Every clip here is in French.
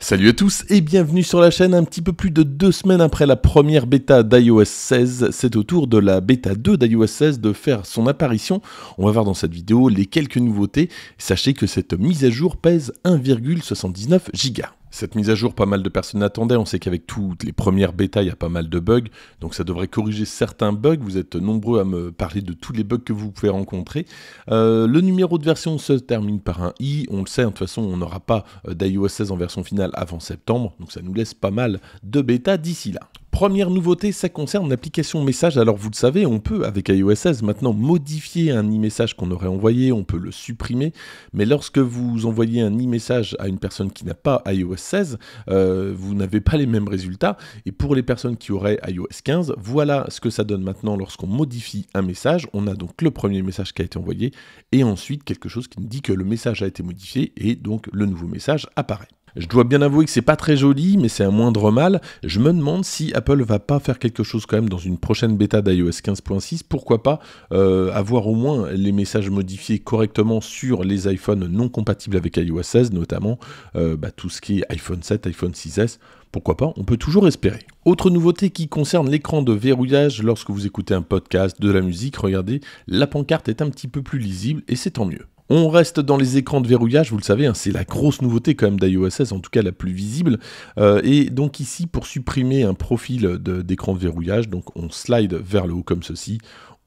Salut à tous et bienvenue sur la chaîne. Un petit peu plus de deux semaines après la première bêta d'iOS 16, c'est au tour de la bêta 2 d'iOS 16 de faire son apparition. On va voir dans cette vidéo les quelques nouveautés. Sachez que cette mise à jour pèse 1,79 Go. Cette mise à jour, pas mal de personnes attendaient. On sait qu'avec toutes les premières bêtas, il y a pas mal de bugs. Donc ça devrait corriger certains bugs. Vous êtes nombreux à me parler de tous les bugs que vous pouvez rencontrer. Euh, le numéro de version se termine par un i. On le sait, hein, de toute façon, on n'aura pas euh, d'iOS 16 en version finale avant septembre. Donc ça nous laisse pas mal de bêta d'ici là. Première nouveauté, ça concerne l'application message. Alors vous le savez, on peut avec iOS 16 maintenant modifier un e-message qu'on aurait envoyé, on peut le supprimer, mais lorsque vous envoyez un e-message à une personne qui n'a pas iOS 16, euh, vous n'avez pas les mêmes résultats. Et pour les personnes qui auraient iOS 15, voilà ce que ça donne maintenant lorsqu'on modifie un message. On a donc le premier message qui a été envoyé et ensuite quelque chose qui nous dit que le message a été modifié et donc le nouveau message apparaît. Je dois bien avouer que c'est pas très joli, mais c'est un moindre mal. Je me demande si Apple va pas faire quelque chose quand même dans une prochaine bêta d'iOS 15.6. Pourquoi pas euh, avoir au moins les messages modifiés correctement sur les iPhones non compatibles avec iOS 16, notamment euh, bah, tout ce qui est iPhone 7, iPhone 6S. Pourquoi pas On peut toujours espérer. Autre nouveauté qui concerne l'écran de verrouillage lorsque vous écoutez un podcast, de la musique, regardez, la pancarte est un petit peu plus lisible et c'est tant mieux. On reste dans les écrans de verrouillage, vous le savez, hein, c'est la grosse nouveauté quand même d'iOS en tout cas la plus visible. Euh, et donc ici, pour supprimer un profil d'écran de, de verrouillage, donc on slide vers le haut comme ceci,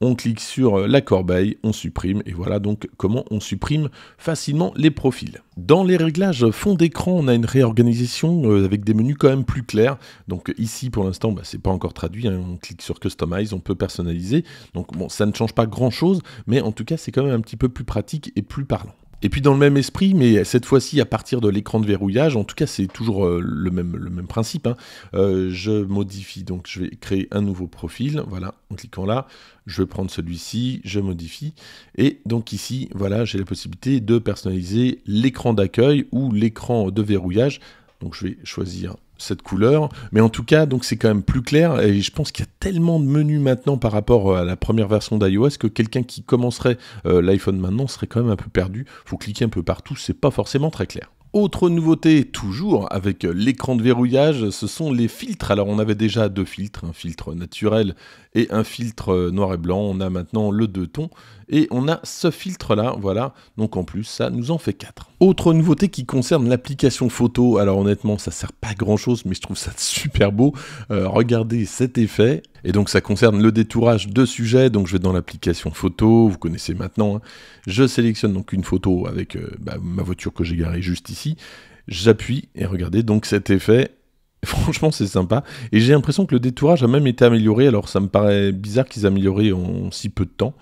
on clique sur euh, la corbeille, on supprime, et voilà donc comment on supprime facilement les profils. Dans les réglages fond d'écran, on a une réorganisation euh, avec des menus quand même plus clairs. Donc euh, ici, pour l'instant, bah, c'est pas encore traduit. Hein. On clique sur Customize, on peut personnaliser. Donc bon, ça ne change pas grand-chose, mais en tout cas, c'est quand même un petit peu plus pratique et plus parlant. Et puis dans le même esprit, mais cette fois-ci à partir de l'écran de verrouillage, en tout cas c'est toujours euh, le, même, le même principe, hein. euh, je modifie, donc je vais créer un nouveau profil, voilà, en cliquant là, je vais prendre celui-ci, je modifie, et donc ici, voilà, j'ai la possibilité de personnaliser l'écran d'accueil ou l'écran de verrouillage, donc je vais choisir cette couleur. Mais en tout cas, donc c'est quand même plus clair. Et je pense qu'il y a tellement de menus maintenant par rapport euh, à la première version d'iOS que quelqu'un qui commencerait euh, l'iPhone maintenant serait quand même un peu perdu. Faut cliquer un peu partout, c'est pas forcément très clair. Autre nouveauté, toujours avec euh, l'écran de verrouillage, ce sont les filtres. Alors on avait déjà deux filtres, un filtre naturel et un filtre noir et blanc. On a maintenant le deux tons et on a ce filtre là, voilà. Donc en plus ça nous en fait quatre. Autre nouveauté qui concerne l'application photo, alors honnêtement ça sert pas à grand chose mais je trouve ça super beau, euh, regardez cet effet, et donc ça concerne le détourage de sujet, donc je vais dans l'application photo, vous connaissez maintenant, hein. je sélectionne donc une photo avec euh, bah, ma voiture que j'ai garée juste ici, j'appuie et regardez donc cet effet, Franchement, c'est sympa. Et j'ai l'impression que le détourage a même été amélioré. Alors, ça me paraît bizarre qu'ils aient amélioré en si peu de temps.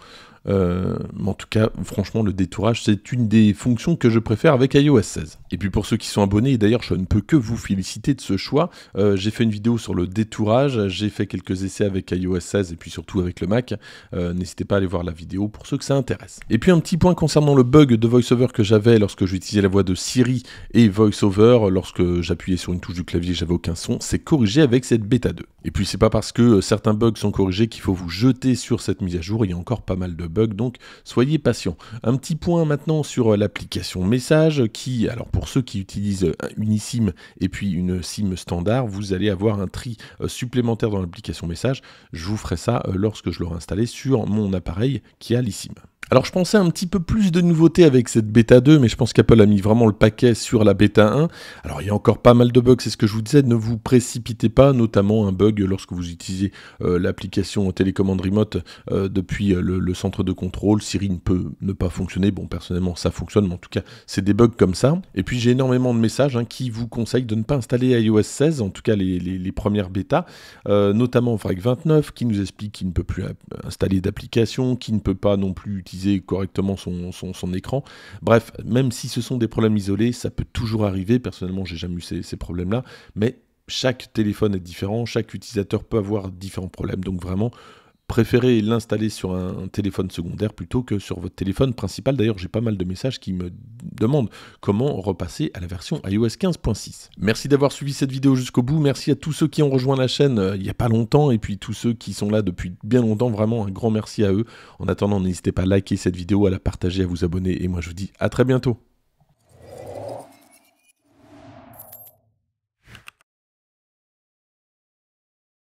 Euh, en tout cas, franchement, le détourage, c'est une des fonctions que je préfère avec iOS 16. Et puis pour ceux qui sont abonnés, et d'ailleurs je ne peux que vous féliciter de ce choix, euh, j'ai fait une vidéo sur le détourage, j'ai fait quelques essais avec iOS 16 et puis surtout avec le Mac. Euh, n'hésitez pas à aller voir la vidéo pour ceux que ça intéresse. Et puis un petit point concernant le bug de VoiceOver que j'avais lorsque j'utilisais la voix de Siri et VoiceOver, lorsque j'appuyais sur une touche du clavier, j'avais aucun son, c'est corrigé avec cette bêta 2. Et puis c'est pas parce que euh, certains bugs sont corrigés qu'il faut vous jeter sur cette mise à jour, il y a encore pas mal de bugs donc soyez patient. Un petit point maintenant sur euh, l'application message qui, alors pour ceux qui utilisent euh, une eSIM et puis une SIM standard, vous allez avoir un tri euh, supplémentaire dans l'application message. Je vous ferai ça lorsque je l'aurai installé sur mon appareil qui a l'eSIM. Alors je pensais un petit peu plus de nouveautés avec cette bêta 2, mais je pense qu'Apple a mis vraiment le paquet sur la bêta 1. Alors il y a encore pas mal de bugs, c'est ce que je vous disais, ne vous précipitez pas, notamment un bug lorsque vous utilisez euh, l'application télécommande remote euh, depuis euh, le, centre de contrôle. Siri ne peut ne pas fonctionner, bon personnellement ça fonctionne, mais en tout cas c'est des bugs comme ça. Et puis j'ai énormément de messages hein, qui vous conseillent de ne pas installer iOS 16, en tout cas les, premières bêtas, notamment FRAG 29 qui nous explique qu'il ne peut plus installer d'application, qui ne peut pas non plus utiliser correctement son, son, son, écran. Bref, même si ce sont des problèmes isolés, ça peut toujours arriver. Personnellement, j'ai jamais eu ces, ces problèmes-là, mais chaque téléphone est différent, chaque utilisateur peut avoir différents problèmes. Donc vraiment, préférez l'installer sur un, téléphone secondaire plutôt que sur votre téléphone principal. D'ailleurs, j'ai pas mal de messages qui me demandent comment repasser à la version iOS 15.6. Merci d'avoir suivi cette vidéo jusqu'au bout. Merci à tous ceux qui ont rejoint la chaîne euh, il n'y a pas longtemps et puis tous ceux qui sont là depuis bien longtemps. Vraiment un grand merci à eux. En attendant, n'hésitez pas à liker cette vidéo, à la partager, à vous abonner et moi je vous dis à très bientôt.